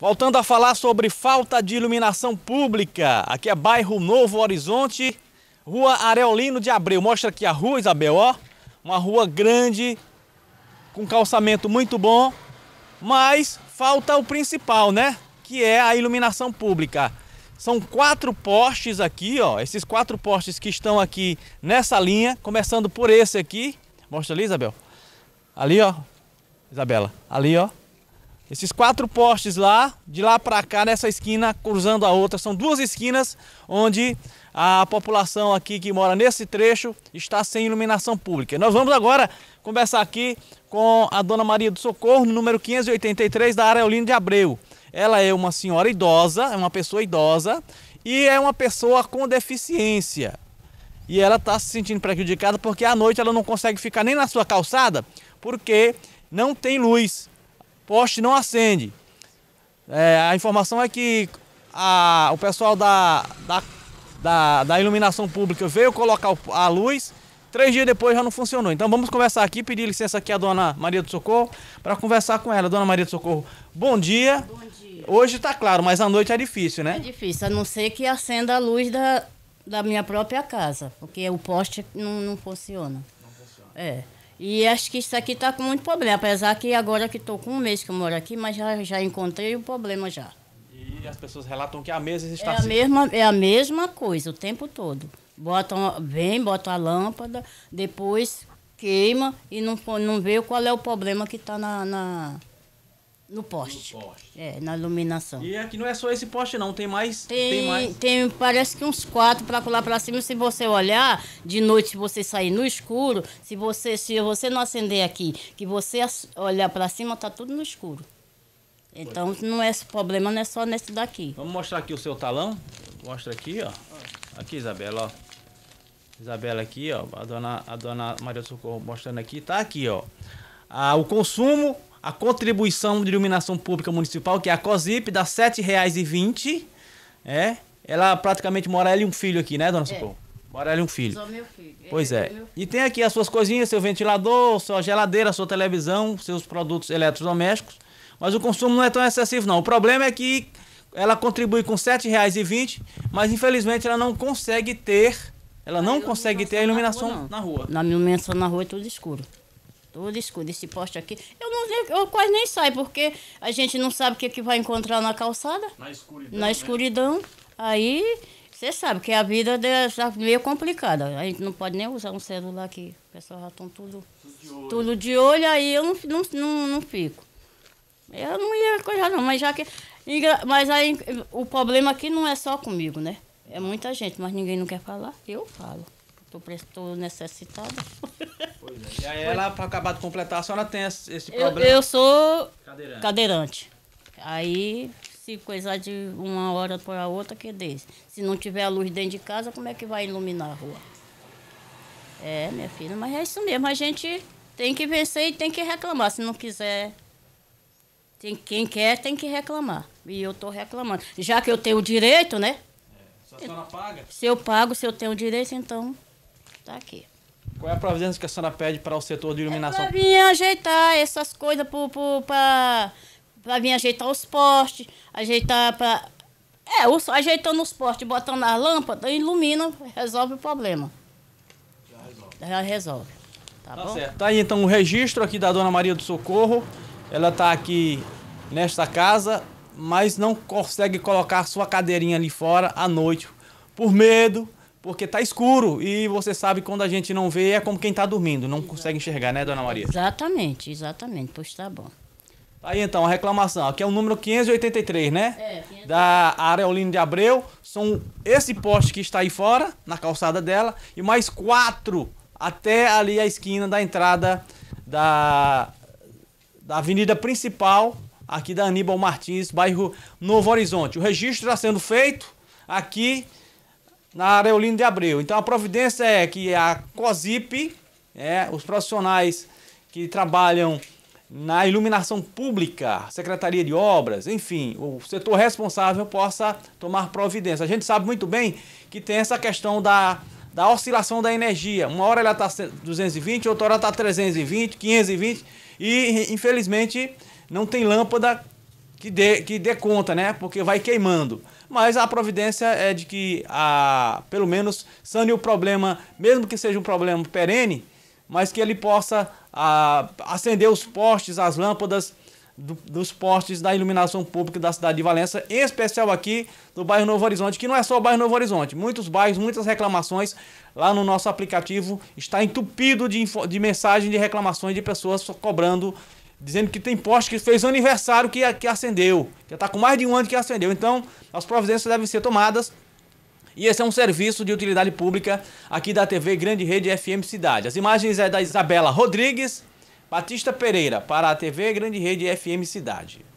Voltando a falar sobre falta de iluminação pública, aqui é bairro Novo Horizonte, rua Areolino de Abreu. Mostra aqui a rua, Isabel, ó. Uma rua grande, com calçamento muito bom, mas falta o principal, né? Que é a iluminação pública. São quatro postes aqui, ó. Esses quatro postes que estão aqui nessa linha, começando por esse aqui. Mostra ali, Isabel. Ali, ó. Isabela, ali, ó. Esses quatro postes lá, de lá para cá, nessa esquina, cruzando a outra, são duas esquinas onde a população aqui que mora nesse trecho está sem iluminação pública. Nós vamos agora conversar aqui com a dona Maria do Socorro, número 583 da Areolina de Abreu. Ela é uma senhora idosa, é uma pessoa idosa e é uma pessoa com deficiência. E ela está se sentindo prejudicada porque à noite ela não consegue ficar nem na sua calçada porque não tem luz poste não acende. É, a informação é que a, o pessoal da, da, da, da, iluminação pública veio colocar a luz, três dias depois já não funcionou. Então vamos conversar aqui, pedir licença aqui à dona Maria do Socorro para conversar com ela. Dona Maria do Socorro, bom dia. Bom dia. Hoje está claro, mas à noite é difícil, né? É difícil, a não ser que acenda a luz da, da minha própria casa, porque o poste não, não funciona. Não funciona. É. E acho que isso aqui está com muito problema, apesar que agora que estou com um mês que eu moro aqui, mas já, já encontrei o problema já. E as pessoas relatam que a mesa é está é a mesma É a mesma coisa o tempo todo. Botam, vem, botam a lâmpada, depois queima e não, não vê qual é o problema que está na, na, no poste. No poste. É, na iluminação. E aqui não é só esse poste, não. Tem mais. Tem, tem, mais. tem parece que uns quatro para colar para cima. Se você olhar de noite, se você sair no escuro, se você, se você não acender aqui, que você olhar para cima, tá tudo no escuro. Então é. não é esse problema, não é só nesse daqui. Vamos mostrar aqui o seu talão. Mostra aqui, ó. Aqui, Isabela, ó. Isabela aqui, ó. A dona, a dona Maria Socorro mostrando aqui. Tá aqui, ó. Ah, o consumo a contribuição de iluminação pública municipal, que é a COSIP, dá R$ 7,20. É. Ela praticamente mora ela e um filho aqui, né, dona é. Socorro? Mora ela ali um filho. Só meu filho. Pois é. é. E tem aqui as suas coisinhas, seu ventilador, sua geladeira, sua televisão, seus produtos eletrodomésticos. Mas o consumo não é tão excessivo, não. O problema é que ela contribui com R$ 7,20, mas infelizmente ela não consegue ter. Ela não consegue ter a iluminação na rua, na rua. Na iluminação na rua é tudo escuro todo escuro. Esse poste aqui, eu não eu quase nem saio, porque a gente não sabe o que, que vai encontrar na calçada. Na escuridão. Na né? escuridão. Né? Aí você sabe que a vida está meio complicada. A gente não pode nem usar um celular aqui o pessoal já estão tudo, tudo de olho. aí eu não, não, não, não fico. Eu não ia coisa não, mas já que. Mas aí o problema aqui não é só comigo, né? É muita gente, mas ninguém não quer falar. Eu falo. Estou necessitada. E aí ela, pra acabar de completar, a senhora tem esse problema? Eu, eu sou cadeirante. cadeirante. Aí, se coisar de uma hora para outra, que desse. Se não tiver a luz dentro de casa, como é que vai iluminar a rua? É, minha filha, mas é isso mesmo. A gente tem que vencer e tem que reclamar. Se não quiser tem, quem quer tem que reclamar. E eu estou reclamando. Já que eu tenho o direito, né? É, se a senhora paga? Se eu pago, se eu tenho o direito, então tá aqui. Qual é a providência que a senhora pede para o setor de iluminação? É para vir ajeitar essas coisas, para vir ajeitar os postes, ajeitar para. É, ajeitando os postes, botando as lâmpadas, ilumina, resolve o problema. Já resolve. Já resolve. Tá, tá bom? Certo. Tá aí então o registro aqui da Dona Maria do Socorro. Ela está aqui nesta casa, mas não consegue colocar sua cadeirinha ali fora à noite por medo porque tá escuro e você sabe quando a gente não vê é como quem tá dormindo, não consegue enxergar, né, dona Maria? Exatamente, exatamente. Pois tá bom. Tá aí então, a reclamação, aqui é o número 583, né? É, 583. Da Areolino de Abreu. São esse poste que está aí fora, na calçada dela, e mais quatro até ali a esquina da entrada da, da avenida principal, aqui da Aníbal Martins, bairro Novo Horizonte. O registro está sendo feito aqui na Areolino é de Abreu. Então a providência é que a COSIP, é, os profissionais que trabalham na iluminação pública, Secretaria de Obras, enfim, o setor responsável possa tomar providência. A gente sabe muito bem que tem essa questão da, da oscilação da energia. Uma hora ela está 220, outra hora está 320, 520 e, infelizmente, não tem lâmpada que dê, que dê conta, né? Porque vai queimando mas a providência é de que, a, pelo menos, sane o problema, mesmo que seja um problema perene, mas que ele possa a, acender os postes, as lâmpadas do, dos postes da iluminação pública da cidade de Valença, em especial aqui do bairro Novo Horizonte, que não é só o bairro Novo Horizonte, muitos bairros, muitas reclamações lá no nosso aplicativo está entupido de, de mensagem de reclamações de pessoas cobrando dizendo que tem poste que fez aniversário que, que acendeu. Já está com mais de um ano que acendeu. Então, as providências devem ser tomadas. E esse é um serviço de utilidade pública aqui da TV Grande Rede FM Cidade. As imagens é da Isabela Rodrigues, Batista Pereira, para a TV Grande Rede FM Cidade.